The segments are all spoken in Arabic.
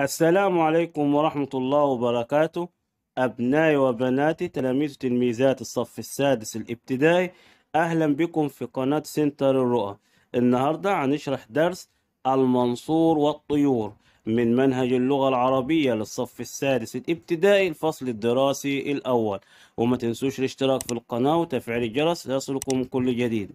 السلام عليكم ورحمة الله وبركاته أبنائي وبناتي تلاميذ وتلميذات الصف السادس الابتدائي أهلا بكم في قناة سنتر الرؤى النهاردة هنشرح درس المنصور والطيور من منهج اللغة العربية للصف السادس الابتدائي الفصل الدراسي الأول وما تنسوش الاشتراك في القناة وتفعيل الجرس ليصلكم كل جديد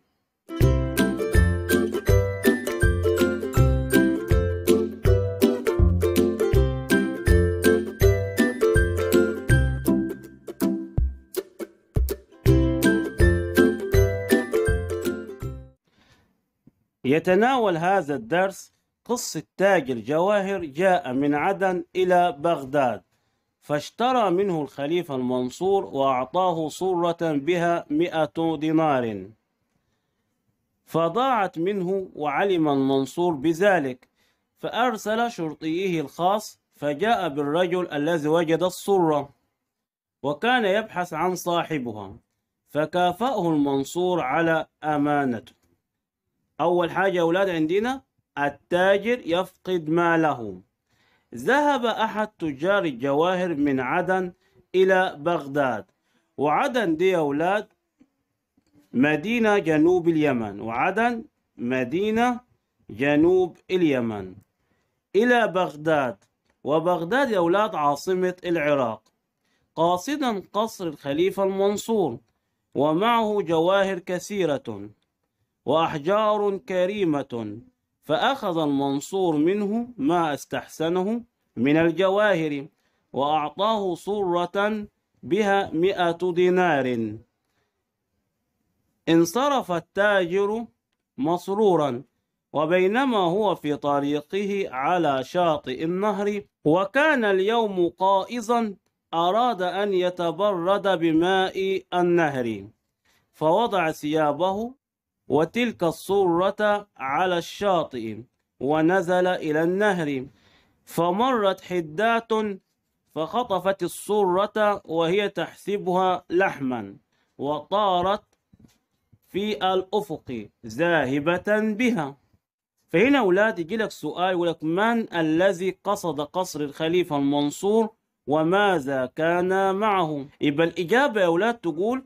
يتناول هذا الدرس قصة تاجر جواهر جاء من عدن إلى بغداد فاشترى منه الخليفة المنصور وأعطاه صورة بها مئة دينار فضاعت منه وعلم المنصور بذلك فأرسل شرطيه الخاص فجاء بالرجل الذي وجد الصرة وكان يبحث عن صاحبها فكافأه المنصور على أمانته أول حاجة يا أولاد عندنا التاجر يفقد ماله ذهب أحد تجار الجواهر من عدن إلى بغداد وعدن دي يا أولاد مدينة جنوب اليمن وعدن مدينة جنوب اليمن إلى بغداد وبغداد يا أولاد عاصمة العراق قاصدا قصر الخليفة المنصور ومعه جواهر كثيرة وأحجار كريمة فأخذ المنصور منه ما استحسنه من الجواهر وأعطاه صرة بها مئة دينار انصرف التاجر مسرورا وبينما هو في طريقه على شاطئ النهر وكان اليوم قائزا أراد أن يتبرد بماء النهر فوضع ثيابه وتلك الصورة على الشاطئ ونزل إلى النهر فمرت حدات فخطفت الصورة وهي تحسبها لحما وطارت في الأفق ذاهبة بها فهنا أولاد يجي لك سؤال يقول لك من الذي قصد قصر الخليفة المنصور وماذا كان معه يبقى الإجابة يا أولاد تقول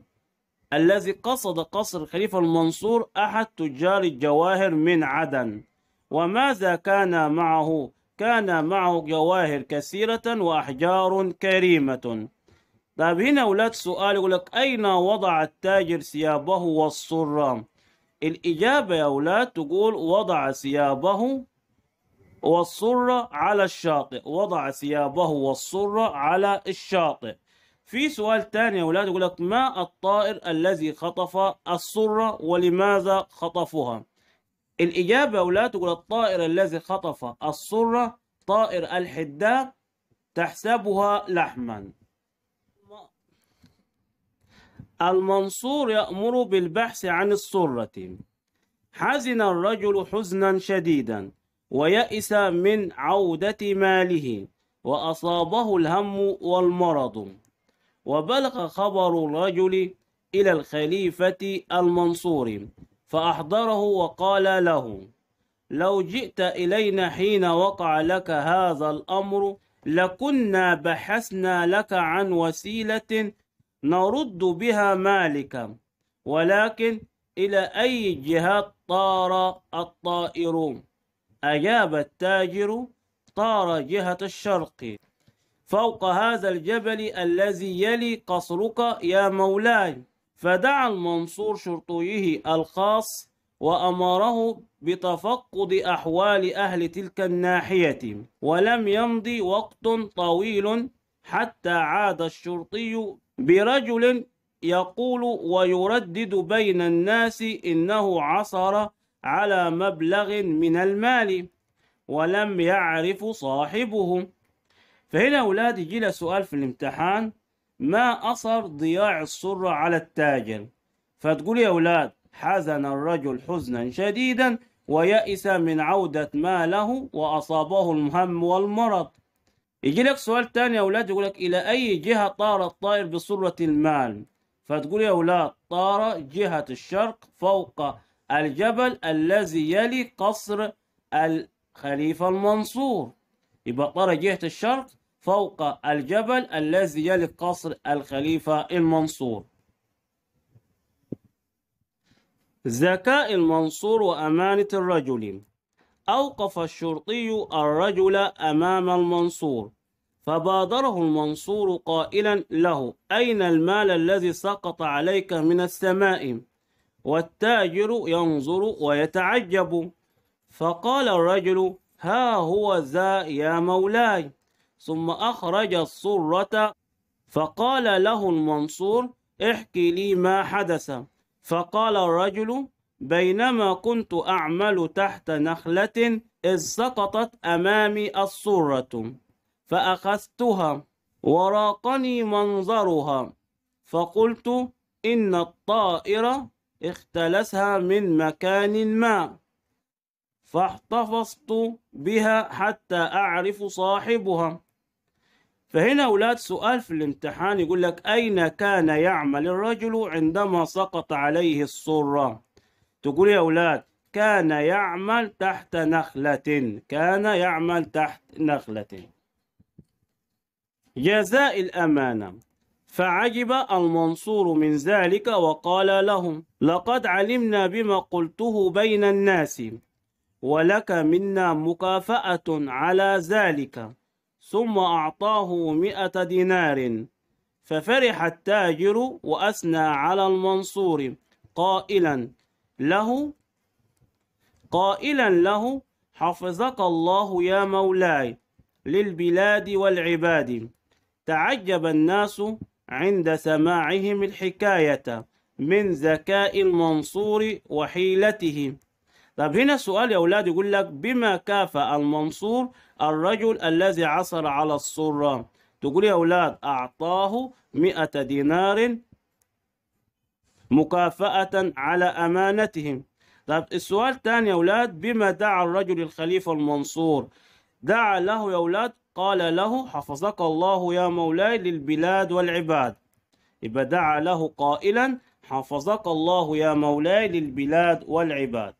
الذي قصد قصر الخليفة المنصور أحد تجار الجواهر من عدن وماذا كان معه؟ كان معه جواهر كثيرة وأحجار كريمة طيب هنا أولاد سؤال يقول لك أين وضع التاجر ثيابه والصرة؟ الإجابة يا أولاد تقول وضع ثيابه والصرة على الشاطئ وضع ثيابه والصرة على الشاطئ في سؤال ثاني يا ولاد يقول لك ما الطائر الذي خطف السره ولماذا خطفها الإجابة يا ولاد تقول الطائر الذي خطف السره طائر الحداء تحسبها لحما المنصور يأمر بالبحث عن السره. حزن الرجل حزنا شديدا ويئس من عودة ماله وأصابه الهم والمرض وبلغ خبر الرجل إلى الخليفة المنصور فأحضره وقال له لو جئت إلينا حين وقع لك هذا الأمر لكنا بحثنا لك عن وسيلة نرد بها مالك ولكن إلى أي جهة طار الطائر أجاب التاجر طار جهة الشرق فوق هذا الجبل الذي يلي قصرك يا مولاي فدعا المنصور شرطيه الخاص وأمره بتفقد أحوال أهل تلك الناحية ولم يمض وقت طويل حتى عاد الشرطي برجل يقول ويردد بين الناس إنه عصر على مبلغ من المال ولم يعرف صاحبه فهنا أولاد يجي له سؤال في الامتحان ما أثر ضياع السرة على التاجر فتقول يا أولاد حزن الرجل حزنا شديدا ويأس من عودة ماله وأصابه الهم والمرض يجي لك سؤال تاني يا أولاد يقول لك إلى أي جهة طار الطائر بسرة المال فتقول يا أولاد طار جهة الشرق فوق الجبل الذي يلي قصر الخليفة المنصور يبقى طار جهة الشرق فوق الجبل الذي يلي قصر الخليفة المنصور ذكاء المنصور وأمانة الرجل أوقف الشرطي الرجل أمام المنصور فبادره المنصور قائلا له أين المال الذي سقط عليك من السماء والتاجر ينظر ويتعجب فقال الرجل ها هو ذا يا مولاي ثم أخرج الصرة فقال له المنصور احكي لي ما حدث فقال الرجل بينما كنت أعمل تحت نخلة إذ سقطت أمامي الصرة فأخذتها وراقني منظرها فقلت إن الطائر اختلسها من مكان ما فاحتفظت بها حتى أعرف صاحبها فهنا أولاد سؤال في الامتحان يقول لك أين كان يعمل الرجل عندما سقط عليه الصرة تقول يا أولاد كان يعمل تحت نخلة كان يعمل تحت نخلة جزاء الأمانة فعجب المنصور من ذلك وقال لهم لقد علمنا بما قلته بين الناس ولك منا مكافأة على ذلك ثم أعطاه مئة دينار ففرح التاجر وأثنى على المنصور قائلا له قائلا له حفظك الله يا مولاي للبلاد والعباد تعجب الناس عند سماعهم الحكاية من ذكاء المنصور وحيلته طب هنا السؤال يا أولاد يقول لك بما كافأ المنصور الرجل الذي عثر على الصرة تقول يا أولاد أعطاه مئة دينار مكافأة على أمانتهم طب السؤال الثاني يا أولاد بما دعا الرجل الخليفة المنصور دعا له يا أولاد قال له حفظك الله يا مولاي للبلاد والعباد يبقى دعا له قائلا حفظك الله يا مولاي للبلاد والعباد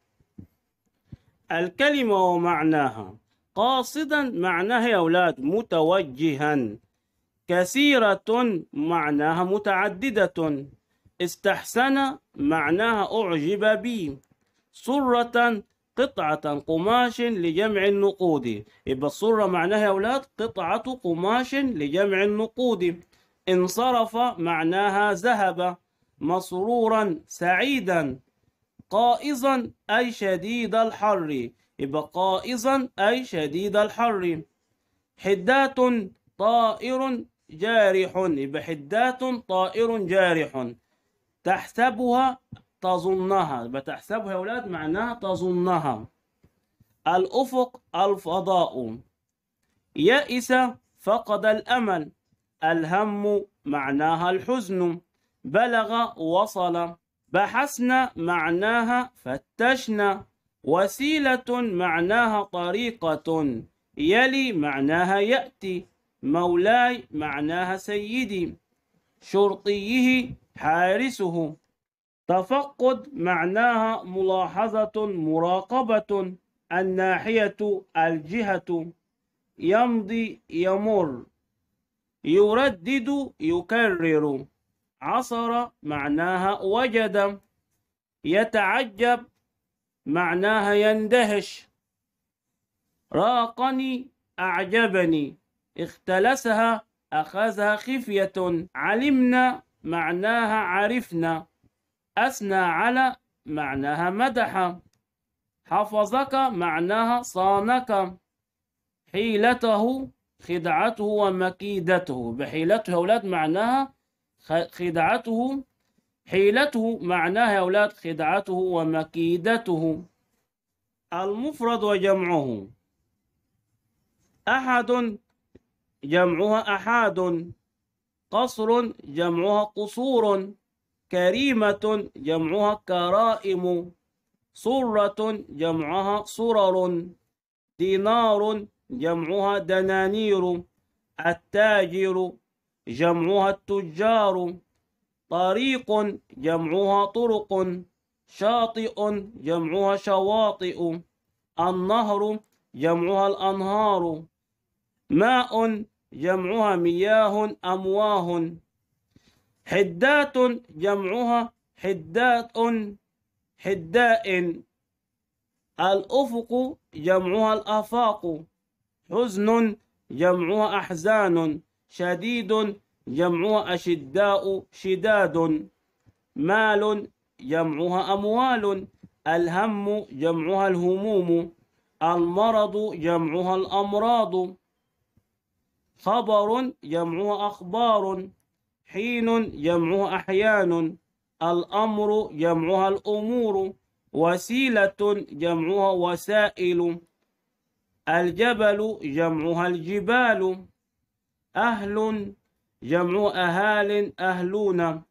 الكلمة ومعناها قاصدا معناها يا أولاد متوجها كثيرة معناها متعددة استحسن معناها أعجب بي صرة قطعة قماش لجمع النقود يبقى الصرة معناها يا أولاد قطعة قماش لجمع النقود انصرف معناها ذهب مسرورا سعيدا قائزا أي شديد الحر يبقى قائزا أي شديد الحر حدات طائر جارح يبقى حدات طائر جارح تحسبها تظنها يبقى تحسبها يا أولاد معناها تظنها الأفق الفضاء يئس فقد الأمل الهم معناها الحزن بلغ وصل بحثنا معناها فتشنا وسيلة معناها طريقة يلي معناها يأتي مولاي معناها سيدي شرطيه حارسه تفقد معناها ملاحظة مراقبة الناحية الجهة يمضي يمر يردد يكرر عصر معناها وجد يتعجب معناها يندهش راقني أعجبني اختلسها أخذها خفية علمنا معناها عرفنا أثنى على معناها مدح حفظك معناها صانك حيلته خدعته ومكيدته بحيلته أولاد معناها خدعته حيلته معناها يا أولاد خدعته ومكيدته المفرد وجمعه أحد جمعها أحاد قصر جمعها قصور كريمة جمعها كرائم صرة جمعها صرر دينار جمعها دنانير التاجر جمعها التجار طريق جمعها طرق شاطئ جمعها شواطئ النهر جمعها الأنهار ماء جمعها مياه أمواه حدات جمعها حدات حداء الأفق جمعها الآفاق حزن جمعها أحزان شديد جمعها أشداء شداد مال جمعها أموال الهم جمعها الهموم المرض جمعها الأمراض خبر جمعها أخبار حين جمعها أحيان الأمر جمعها الأمور وسيلة جمعها وسائل الجبل جمعها الجبال أهل جمع أهال أهلون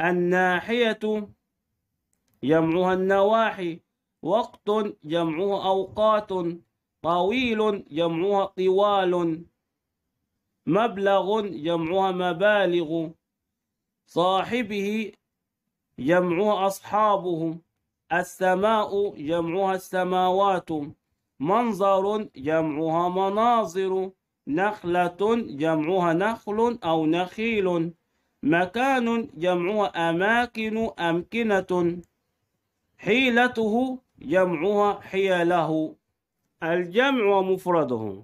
الناحية جمعها النواحي وقت جمعها أوقات طويل جمعها طوال مبلغ جمعها مبالغ صاحبه جمعها أصحابه السماء جمعها السماوات منظر جمعها مناظر نخلة جمعها نخل أو نخيل مكان جمعها أماكن أمكنة حيلته جمعها حيله الجمع ومفرده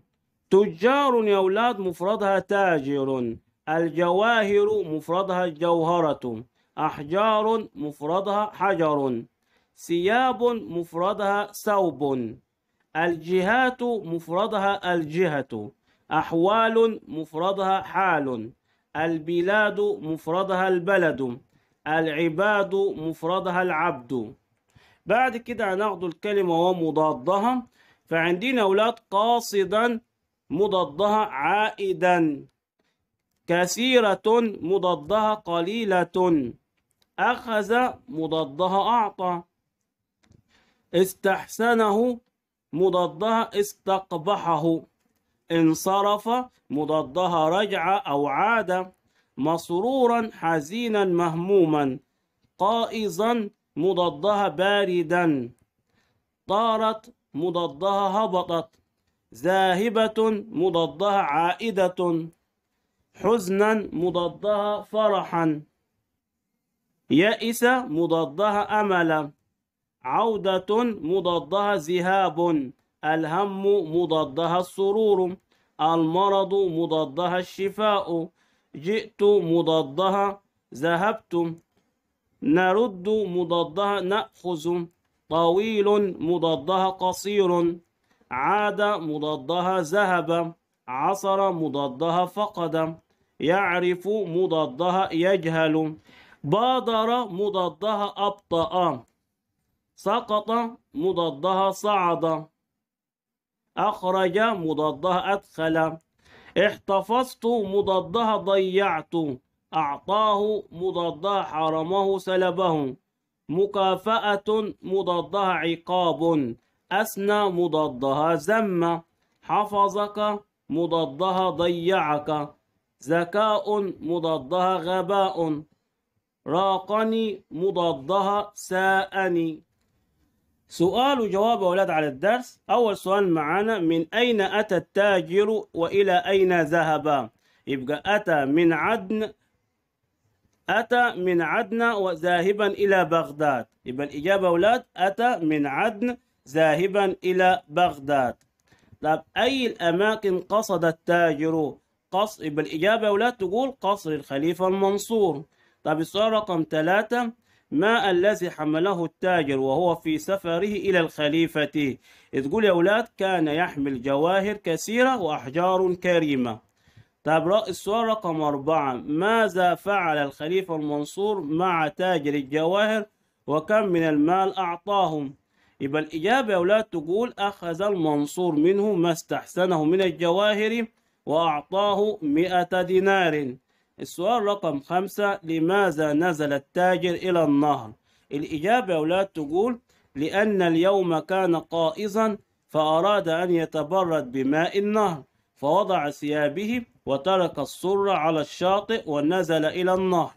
تجار يا أولاد مفردها تاجر الجواهر مفردها جوهرة أحجار مفردها حجر ثياب مفردها ثوب الجهات مفردها الجهة أحوال مفردها حال البلاد مفردها البلد العباد مفردها العبد بعد كده هناخد الكلمة ومضادها فعندنا أولاد قاصدا مضادها عائدا كثيرة مضادها قليلة أخذ مضادها أعطى استحسنه مضادها استقبحه انصرف مضادها رجع أو عاد مسرورا حزينا مهموما قائزا مضادها باردا طارت مضادها هبطت ذاهبة مضادها عائدة حزنا مضادها فرحا يائس مضادها أملا عودة مضادها ذهاب الهم مضادها السرور المرض مضادها الشفاء جئت مضادها ذهبت نرد مضادها نأخذ طويل مضادها قصير عاد مضادها ذهب عصر مضادها فقد يعرف مضادها يجهل بادر مضادها أبطأ سقط مضادها صعد أخرج مضادها أدخل احتفظت مضادها ضيعت أعطاه مضادها حرمه سلبه مكافأة مضادها عقاب أسنى مضادها ذم حفظك مضادها ضيعك ذكاء مضادها غباء راقني مضادها ساءني سؤال وجواب يا أولاد على الدرس أول سؤال معانا من أين أتى التاجر وإلى أين ذهب يبقى أتى من عدن أتى من عدن وذاهبا إلى بغداد يبقى الإجابة أولاد أتى من عدن ذاهبا إلى بغداد طب أي الأماكن قصد التاجر قص يبقى الإجابة أولاد تقول قصر الخليفة المنصور طب السؤال رقم ثلاثة ما الذي حمله التاجر وهو في سفره إلى الخليفة إذ يا أولاد كان يحمل جواهر كثيرة وأحجار كريمة طيب السؤال رقم أربعة ماذا فعل الخليفة المنصور مع تاجر الجواهر وكم من المال أعطاهم يبقى الإجابة يا أولاد تقول أخذ المنصور منه ما استحسنه من الجواهر وأعطاه مئة دينار السؤال رقم خمسة لماذا نزل التاجر إلى النهر؟ الإجابة يا أولاد تقول لأن اليوم كان قائزا فأراد أن يتبرد بماء النهر فوضع ثيابه وترك السرة على الشاطئ ونزل إلى النهر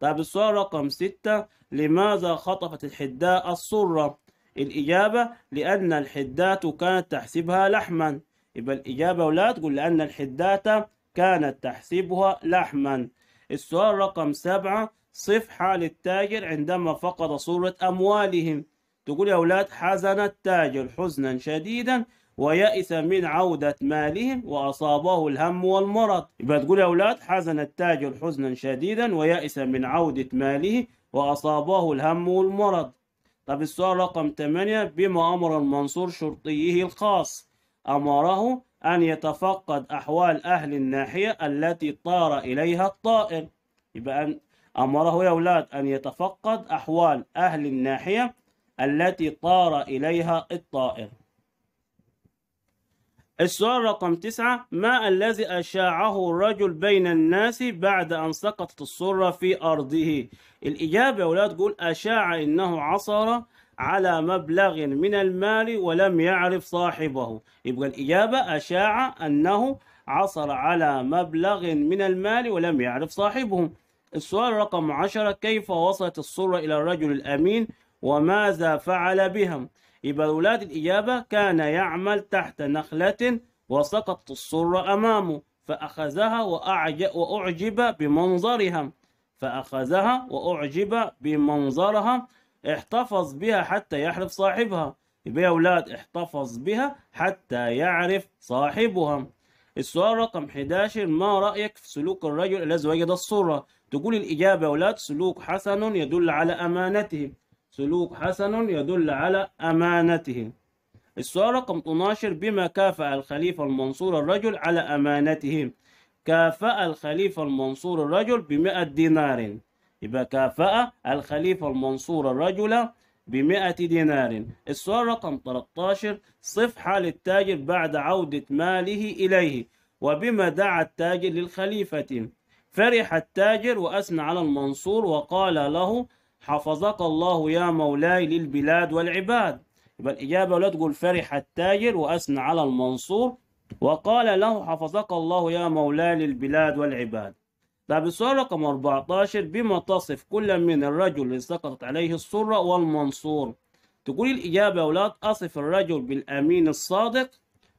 طيب السؤال رقم ستة لماذا خطفت الحداء السرة؟ الإجابة لأن الحدات كانت تحسبها لحما يبقى الإجابة أولاد تقول لأن الحدات كانت تحسبها لحما السؤال رقم سبعة صف حال التاجر عندما فقد صورة أموالهم تقول يا أولاد حزن التاجر حزنا شديدا ويأس من عودة مالهم وأصابه الهم والمرض يبقى تقول يا أولاد حزن التاجر حزنا شديدا ويأس من عودة ماله وأصابه الهم والمرض طب السؤال رقم 8 بما أمر المنصور شرطيه الخاص أمره أن يتفقد أحوال أهل الناحية التي طار إليها الطائر يبقى أن أمره يا أولاد أن يتفقد أحوال أهل الناحية التي طار إليها الطائر السؤال رقم تسعة ما الذي أشاعه الرجل بين الناس بعد أن سقطت السرة في أرضه الإجابة يا أولاد تقول أشاع أنه عصر على مبلغ من المال ولم يعرف صاحبه يبقى الإجابة أشاع أنه عثر على مبلغ من المال ولم يعرف صاحبه السؤال رقم عشرة كيف وصلت الصورة إلى الرجل الأمين وماذا فعل بهم يبقى الأولاد الإجابة كان يعمل تحت نخلة وسقطت الصرة أمامه فأخذها وأعجب بمنظرها فأخذها وأعجب بمنظرها احتفظ بها حتى يعرف صاحبها يبقى يا أولاد احتفظ بها حتى يعرف صاحبها السؤال رقم 11 ما رأيك في سلوك الرجل الذي وجد الصورة تقول الإجابة يا أولاد سلوك حسن يدل على أمانته سلوك حسن يدل على أمانته السؤال رقم 12 بما كافأ الخليفة المنصور الرجل على أمانته كافأ الخليفة المنصور الرجل بمئة دينار يبقى كافأ الخليفة المنصور الرجل بمئة دينار السؤال رقم 13 صف حال التاجر بعد عودة ماله إليه وبما دعا التاجر للخليفة فرح التاجر وأثنى على المنصور وقال له حفظك الله يا مولاي للبلاد والعباد يبقى الإجابة لا تقول فرح التاجر وأثنى على المنصور وقال له حفظك الله يا مولاي للبلاد والعباد السؤال رقم 14 بما تصف كل من الرجل اللي سقطت عليه السرة والمنصور تقول الإجابة يا أولاد أصف الرجل بالأمين الصادق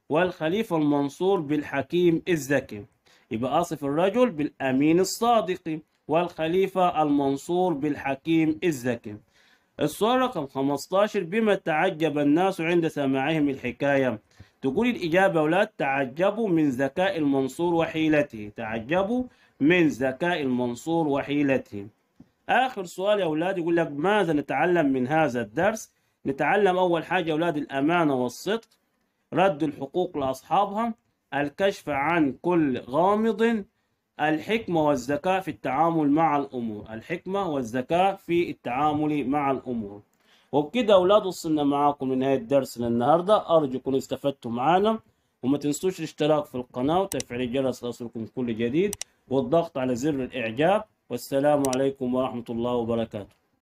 والخليفة المنصور بالحكيم الذكي يبقى أصف الرجل بالأمين الصادق والخليفة المنصور بالحكيم الذكي السؤال رقم 15 بما تعجب الناس عند سماعهم الحكاية تقول الإجابة أولاد تعجبوا من ذكاء المنصور وحيلته تعجبوا من ذكاء المنصور وحيلته آخر سؤال يا أولاد يقول لك ماذا نتعلم من هذا الدرس نتعلم أول حاجة يا أولاد الأمانة والصدق رد الحقوق لأصحابها الكشف عن كل غامض الحكمة والذكاء في التعامل مع الأمور الحكمة والذكاء في التعامل مع الأمور وبكده أولاد وصلنا معاكم لنهاية درسنا النهاردة أرجو تكونوا استفدتم معانا وما تنسوش الاشتراك في القناة وتفعيل الجرس ليصلكم كل جديد والضغط على زر الإعجاب والسلام عليكم ورحمة الله وبركاته